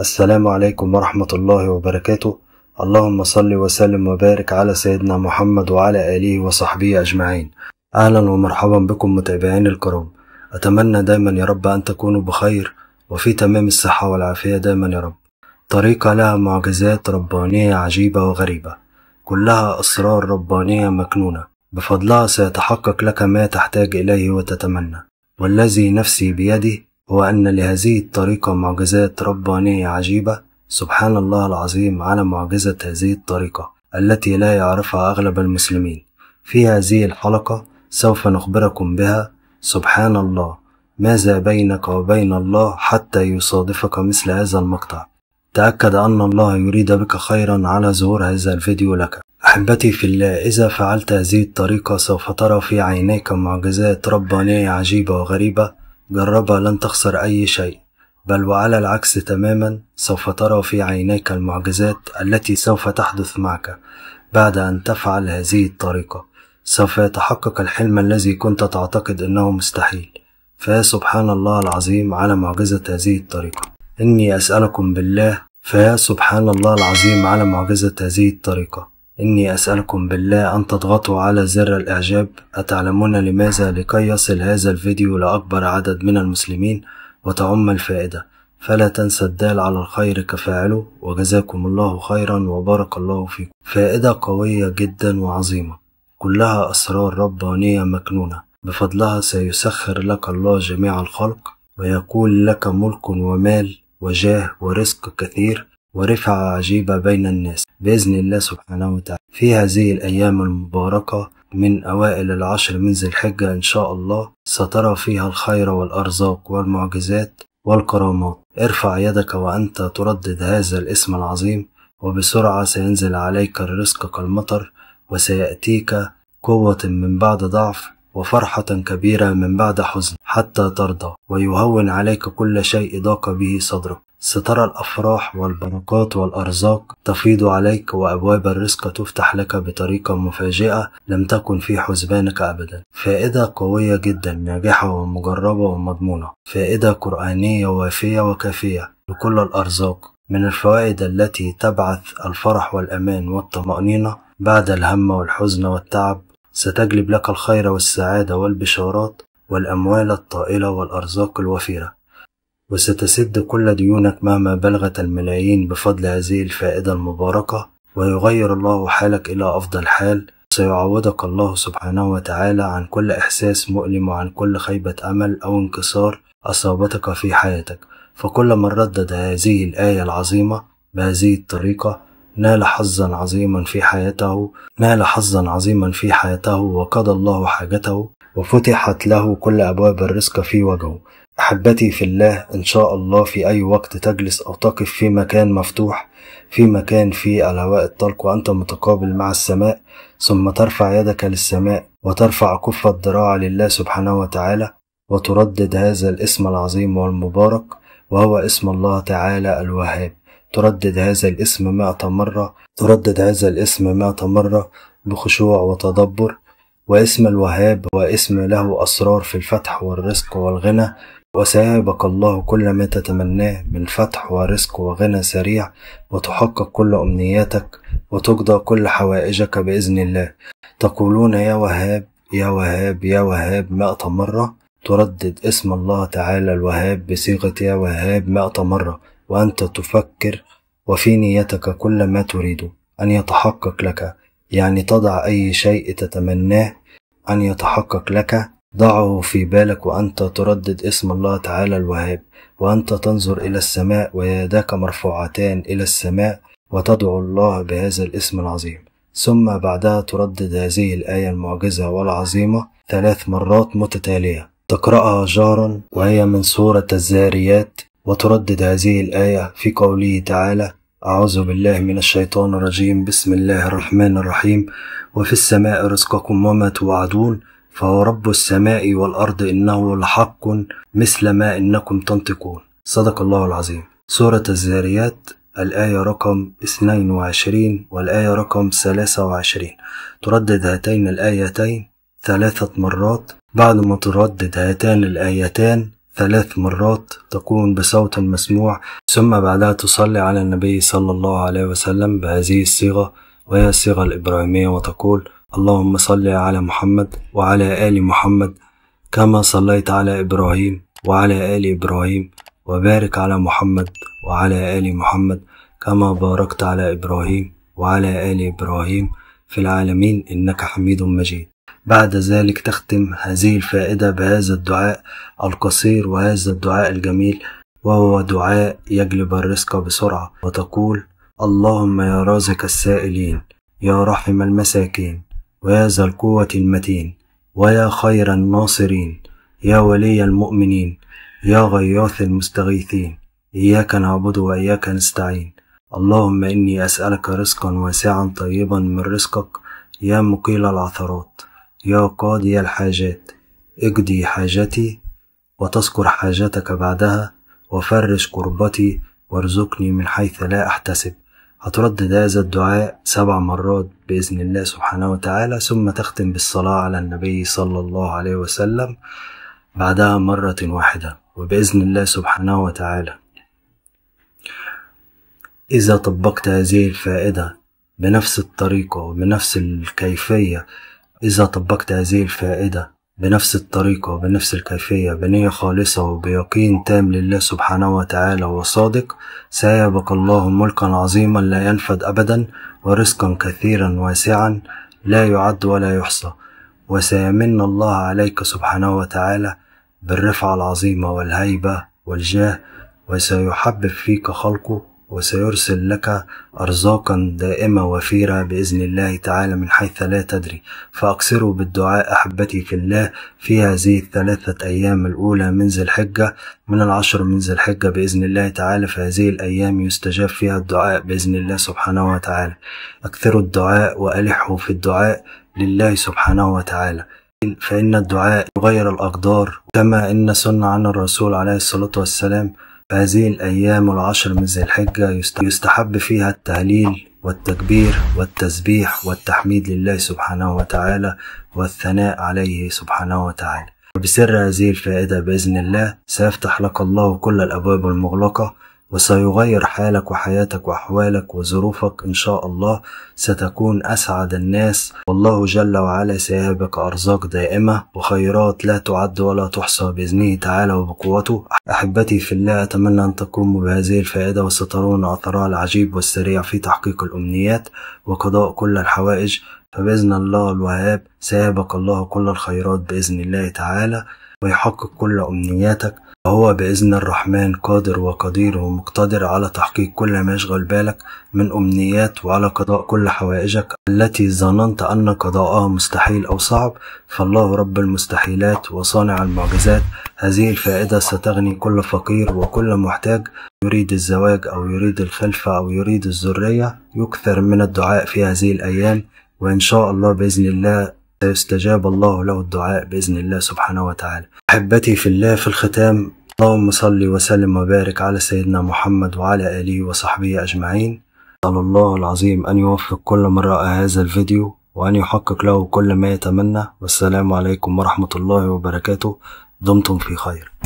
السلام عليكم ورحمة الله وبركاته اللهم صل وسلم وبارك على سيدنا محمد وعلى آله وصحبه أجمعين أهلا ومرحبا بكم متابعين الكرام أتمنى دايما يا رب أن تكونوا بخير وفي تمام الصحة والعافية دايما يا رب طريقة لها معجزات ربانية عجيبة وغريبة كلها أسرار ربانية مكنونة بفضلها سيتحقق لك ما تحتاج إليه وتتمنى والذي نفسي بيده هو أن لهذه الطريقة معجزات ربانية عجيبة سبحان الله العظيم على معجزة هذه الطريقة التي لا يعرفها أغلب المسلمين في هذه الحلقة سوف نخبركم بها سبحان الله ماذا بينك وبين الله حتى يصادفك مثل هذا المقطع تأكد أن الله يريد بك خيرا على ظهور هذا الفيديو لك أحبتي في الله إذا فعلت هذه الطريقة سوف ترى في عينيك معجزات ربانية عجيبة وغريبة جربها لن تخسر أي شيء بل وعلى العكس تماما سوف ترى في عينيك المعجزات التي سوف تحدث معك بعد أن تفعل هذه الطريقة سوف يتحقق الحلم الذي كنت تعتقد أنه مستحيل فيا سبحان الله العظيم على معجزة هذه الطريقة إني أسألكم بالله فيا سبحان الله العظيم على معجزة هذه الطريقة إني أسألكم بالله أن تضغطوا على زر الإعجاب أتعلمون لماذا لكي يصل هذا الفيديو لأكبر عدد من المسلمين وتعم الفائدة فلا تنسى الدال على الخير كفاعله وجزاكم الله خيرا وبارك الله فيكم فائدة قوية جدا وعظيمة كلها أسرار ربانية مكنونة بفضلها سيسخر لك الله جميع الخلق ويكون لك ملك ومال وجاه ورزق كثير ورفعة عجيبة بين الناس بإذن الله سبحانه وتعالى في هذه الأيام المباركة من أوائل العشر من ذي الحجة إن شاء الله سترى فيها الخير والأرزاق والمعجزات والكرامات ارفع يدك وأنت تردد هذا الاسم العظيم وبسرعة سينزل عليك الرزق كالمطر وسيأتيك قوة من بعد ضعف وفرحة كبيرة من بعد حزن حتى ترضى ويهون عليك كل شيء ضاق به صدرك سترى الأفراح والبركات والأرزاق تفيض عليك وأبواب الرزق تفتح لك بطريقة مفاجئة لم تكن في حسبانك أبدا فائدة قوية جدا ناجحة ومجربة ومضمونة فائدة قرآنية وافية وكافية لكل الأرزاق من الفوائد التي تبعث الفرح والأمان والطمأنينة بعد الهم والحزن والتعب ستجلب لك الخير والسعادة والبشارات والأموال الطائلة والأرزاق الوفيرة وستسد كل ديونك مهما بلغت الملايين بفضل هذه الفائدة المباركة ويغير الله حالك إلى أفضل حال سيعوضك الله سبحانه وتعالى عن كل إحساس مؤلم وعن كل خيبة أمل أو انكسار أصابتك في حياتك فكل من ردد هذه الآية العظيمة بهذه الطريقة نال حظا عظيما في حياته نال حظا عظيما في حياته وقضى الله حاجته وفتحت له كل أبواب الرزق في وجهه أحبتي في الله إن شاء الله في أي وقت تجلس أو تقف في مكان مفتوح في مكان في الهواء الطلق وأنت متقابل مع السماء ثم ترفع يدك للسماء وترفع كف الذراع لله سبحانه وتعالى وتردد هذا الاسم العظيم والمبارك وهو اسم الله تعالى الوهاب تردد هذا الاسم مائة مرة تردد هذا الاسم مائة مرة بخشوع وتدبر واسم الوهاب واسم له أسرار في الفتح والرزق والغنى وسيعبك الله كل ما تتمناه من فتح ورزق وغنى سريع وتحقق كل أمنياتك وتقضى كل حوائجك بإذن الله تقولون يا وهاب يا وهاب يا وهاب مائة مرة تردد اسم الله تعالى الوهاب بصيغة يا وهاب مائة مرة وأنت تفكر وفي نيتك كل ما تريد أن يتحقق لك يعني تضع أي شيء تتمناه أن يتحقق لك ضعه في بالك وأنت تردد اسم الله تعالى الوهاب وأنت تنظر إلى السماء ويداك مرفوعتان إلى السماء وتدعو الله بهذا الاسم العظيم ثم بعدها تردد هذه الآية المعجزة والعظيمة ثلاث مرات متتالية تقرأها جارا وهي من سورة الزاريات وتردد هذه الآية في قوله تعالى أعوذ بالله من الشيطان الرجيم بسم الله الرحمن الرحيم وفي السماء رزقكم وما توعدون فهو رب السماء والأرض إنه لحق مثل ما إنكم تنطقون صدق الله العظيم سورة الزاريات الآية رقم 22 والآية رقم 23 تردد هاتين الآيتين ثلاثة مرات بعد ما تردد هاتان الآيتان ثلاث مرات تكون بصوت مسموع ثم بعدها تصلي على النبي صلى الله عليه وسلم بهذه الصيغة وهي الصيغة الإبراهيمية وتقول اللهم صل على محمد وعلى آل محمد كما صليت على إبراهيم وعلى آل إبراهيم وبارك على محمد وعلى آل محمد كما باركت على إبراهيم وعلى آل إبراهيم في العالمين إنك حميد مجيد بعد ذلك تختم هذه الفائدة بهذا الدعاء القصير وهذا الدعاء الجميل وهو دعاء يجلب الرزق بسرعة وتقول اللهم يا رازق السائلين يا رحم المساكين ويا ذا القوة المتين ويا خير الناصرين يا ولي المؤمنين يا غياث المستغيثين إياك نعبد وإياك نستعين اللهم إني أسألك رزقا واسعا طيبا من رزقك يا مقيل العثرات يا قاضي الحاجات اقضي حاجتي وتذكر حاجتك بعدها وفرج كربتي وارزقني من حيث لا أحتسب هتردد هذا الدعاء سبع مرات بإذن الله سبحانه وتعالى ثم تختم بالصلاة على النبي صلى الله عليه وسلم بعدها مرة واحدة وبإذن الله سبحانه وتعالى إذا طبقت هذه الفائدة بنفس الطريقة وبنفس الكيفية إذا طبقت هذه الفائدة بنفس الطريقة وبنفس الكيفية بنية خالصة وبيقين تام لله سبحانه وتعالى وصادق سيبقى الله ملكا عظيما لا ينفد أبدا ورزقا كثيرا واسعا لا يعد ولا يحصى وسيمن الله عليك سبحانه وتعالى بالرفعة العظيمة والهيبة والجاه وسيحبب فيك خلقه وسيرسل لك أرزاقا دائمة وفيرة بإذن الله تعالى من حيث لا تدري فأقصروا بالدعاء أحبتي في الله في هذه الثلاثة أيام الأولى من ذي الحجة من العشر من ذي الحجة بإذن الله تعالى في هذه الأيام يستجاب فيها الدعاء بإذن الله سبحانه وتعالى أكثروا الدعاء وألحوا في الدعاء لله سبحانه وتعالى فإن الدعاء يغير الأقدار كما إن سنة عن الرسول عليه الصلاة والسلام هذه الأيام العشر من ذي الحجة يستحب فيها التهليل والتكبير والتسبيح والتحميد لله سبحانه وتعالى والثناء عليه سبحانه وتعالى وبسر هذه الفائدة بإذن الله سيفتح لك الله كل الأبواب المغلقة وسيغير حالك وحياتك واحوالك وظروفك ان شاء الله ستكون اسعد الناس والله جل وعلا سيهبك ارزاق دائمه وخيرات لا تعد ولا تحصى باذنه تعالى وبقوته احبتي في الله اتمنى ان تقوموا بهذه الفائده وسترون اثرها العجيب والسريع في تحقيق الامنيات وقضاء كل الحوائج فباذن الله الوهاب سيهبك الله كل الخيرات باذن الله تعالى ويحقق كل أمنياتك وهو بإذن الرحمن قادر وقدير ومقتدر على تحقيق كل ما يشغل بالك من أمنيات وعلى قضاء كل حوائجك التي ظننت أن قضاءها مستحيل أو صعب فالله رب المستحيلات وصانع المعجزات هذه الفائدة ستغني كل فقير وكل محتاج يريد الزواج أو يريد الخلفة أو يريد الذرية يكثر من الدعاء في هذه الأيام وإن شاء الله بإذن الله سيستجاب الله له الدعاء بإذن الله سبحانه وتعالى أحبتي في الله في الختام اللهم صل وسلم وبارك على سيدنا محمد وعلى آله وصحبه أجمعين أسأل الله العظيم أن يوفق كل من رأى هذا الفيديو وأن يحقق له كل ما يتمنى والسلام عليكم ورحمة الله وبركاته دمتم في خير